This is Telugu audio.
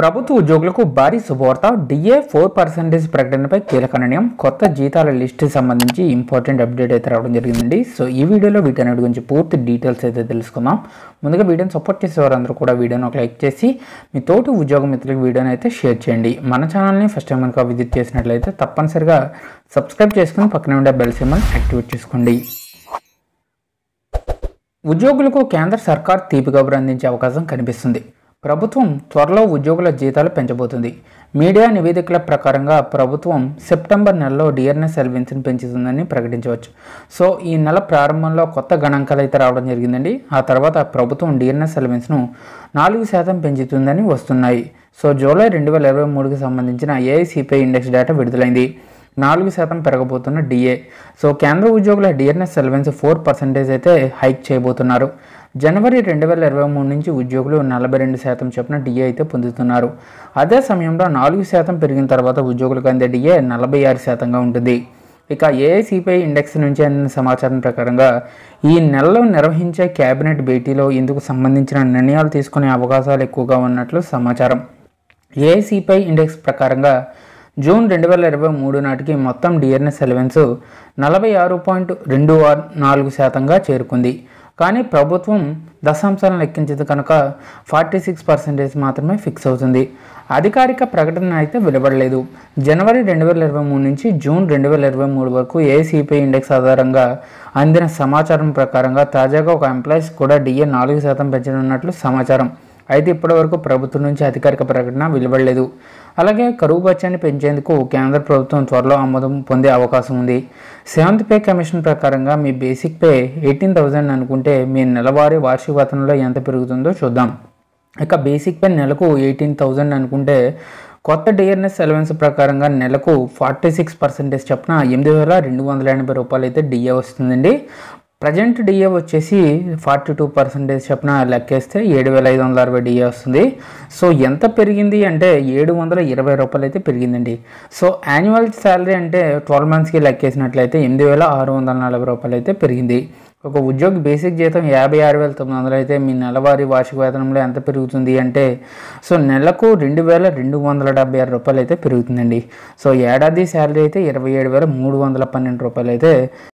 ప్రభుత్వ ఉద్యోగులకు భారీ శుభవార్త డిఏ ఫోర్ పర్సెంటేజ్ ప్రకటనపై కీలక నిర్ణయం కొత్త జీతాల లిస్టు సంబంధించి ఇంపార్టెంట్ అప్డేట్ అయితే రావడం జరిగిందండి సో ఈ వీడియోలో వీటన్నిటి గురించి పూర్తి డీటెయిల్స్ అయితే తెలుసుకుందాం ముందుగా వీడియోని సపోర్ట్ చేసే వారందరూ కూడా వీడియోని ఒక లైక్ చేసి మీ తోటి ఉద్యోగ మిత్రులకు వీడియోని అయితే షేర్ చేయండి మన ఛానల్ని ఫస్ట్ టైం కనుక విజిట్ చేసినట్లయితే తప్పనిసరిగా సబ్స్క్రైబ్ చేసుకుని పక్కనే ఉండే బెల్ సిమ్మల్ని యాక్టివేట్ చేసుకోండి ఉద్యోగులకు కేంద్ర సర్కార్ తీపి కబురు అందించే అవకాశం కనిపిస్తుంది ప్రభుత్వం త్వరలో ఉద్యోగుల జీతాలు పెంచబోతుంది మీడియా నివేదికల ప్రకారంగా ప్రభుత్వం సెప్టెంబర్ నెలలో డిఆర్ఎస్ సెల్విన్స్ని పెంచుతుందని ప్రకటించవచ్చు సో ఈ నెల ప్రారంభంలో కొత్త గణాంకాలు అయితే రావడం జరిగిందండి ఆ తర్వాత ప్రభుత్వం డిఆర్ఎస్ సెల్విన్స్ను నాలుగు శాతం పెంచుతుందని వస్తున్నాయి సో జూలై రెండు వేల ఇరవై మూడుకి సంబంధించిన ఏఐసిపిఐ ఇండెక్స్ డేటా విడుదలైంది నాలుగు శాతం పెరగబోతున్న డిఏ సో కేంద్ర ఉద్యోగుల డిఎన్ఎస్ సెలవెన్స్ ఫోర్ పర్సెంటేజ్ అయితే హైక్ చేయబోతున్నారు జనవరి రెండు వేల ఇరవై మూడు నుంచి ఉద్యోగులు నలభై రెండు శాతం చొప్పున డిఏ అయితే పొందుతున్నారు అదే సమయంలో నాలుగు శాతం పెరిగిన తర్వాత ఉద్యోగులకు అందే డిఏ నలభై ఆరు శాతంగా ఉంటుంది ఇక ఏఐసిపిఐ ఇండెక్స్ నుంచి అందిన సమాచారం ప్రకారంగా ఈ నెలలో నిర్వహించే కేబినెట్ భేటీలో ఇందుకు సంబంధించిన నిర్ణయాలు తీసుకునే అవకాశాలు ఎక్కువగా ఉన్నట్లు సమాచారం ఏఐసిపిఐ ఇండెక్స్ ప్రకారంగా జూన్ రెండు వేల ఇరవై మూడు నాటికి మొత్తం డిఎన్ఎస్ ఎలవెన్స్ నలభై ఆరు పాయింట్ రెండు నాలుగు శాతంగా చేరుకుంది కానీ ప్రభుత్వం దశాంశాలను లెక్కించేది కనుక ఫార్టీ సిక్స్ పర్సెంటేజ్ మాత్రమే ఫిక్స్ అవుతుంది అధికారిక ప్రకటన అయితే వెలువడలేదు జనవరి రెండు వేల ఇరవై మూడు నుంచి జూన్ రెండు వేల ఇరవై మూడు వరకు ఏసీపీ ఇండెక్స్ ఆధారంగా అందిన సమాచారం ప్రకారంగా తాజాగా ఒక ఎంప్లాయీస్ కూడా డిఏ నాలుగు శాతం పెంచనున్నట్లు సమాచారం అయితే ఇప్పటివరకు ప్రభుత్వం నుంచి అధికారిక ప్రకటన వెలువడలేదు అలాగే కరువు బత్యాన్ని పెంచేందుకు కేంద్ర ప్రభుత్వం త్వరలో ఆమోదం పొందే అవకాశం ఉంది సెవెంత్ పే కమిషన్ ప్రకారంగా మీ బేసిక్ పే ఎయిటీన్ థౌజండ్ అనుకుంటే మీ నెలవారీ వార్షిక వేతనంలో ఎంత పెరుగుతుందో చూద్దాం ఇక బేసిక్ పే నెలకు ఎయిటీన్ థౌజండ్ అనుకుంటే కొత్త డిఆర్ఎస్ అలవెన్స్ ప్రకారంగా నెలకు ఫార్టీ సిక్స్ పర్సెంటేజ్ చొప్పున ఎనిమిది వేల రెండు వందల ఎనభై రూపాయలు అయితే డిఏ వస్తుందండి ప్రజెంట్ డిఏ వచ్చేసి ఫార్టీ టూ పర్సెంటేజ్ చెప్పిన లెక్కేస్తే ఏడు వేల ఐదు వందల అరవై డిఏ వస్తుంది సో ఎంత పెరిగింది అంటే ఏడు వందల ఇరవై రూపాయలు అయితే పెరిగిందండి సో యాన్యువల్ శాలరీ అంటే ట్వెల్వ్ మంత్స్కి లెక్కేసినట్లయితే ఎనిమిది వేల ఆరు వందల నలభై రూపాయలు అయితే పెరిగింది ఒక ఉద్యోగ బేసిక్ జీతం యాభై ఆరు వేల తొమ్మిది వందలు అయితే మీ నెలవారీ వార్షిక వేతనంలో ఎంత పెరుగుతుంది అంటే సో నెలకు రెండు వేల రెండు వందల డెబ్బై ఆరు రూపాయలు అయితే పెరుగుతుందండి సో ఏడాది శాలరీ అయితే ఇరవై ఏడు వేల మూడు వందల పన్నెండు రూపాయలు అయితే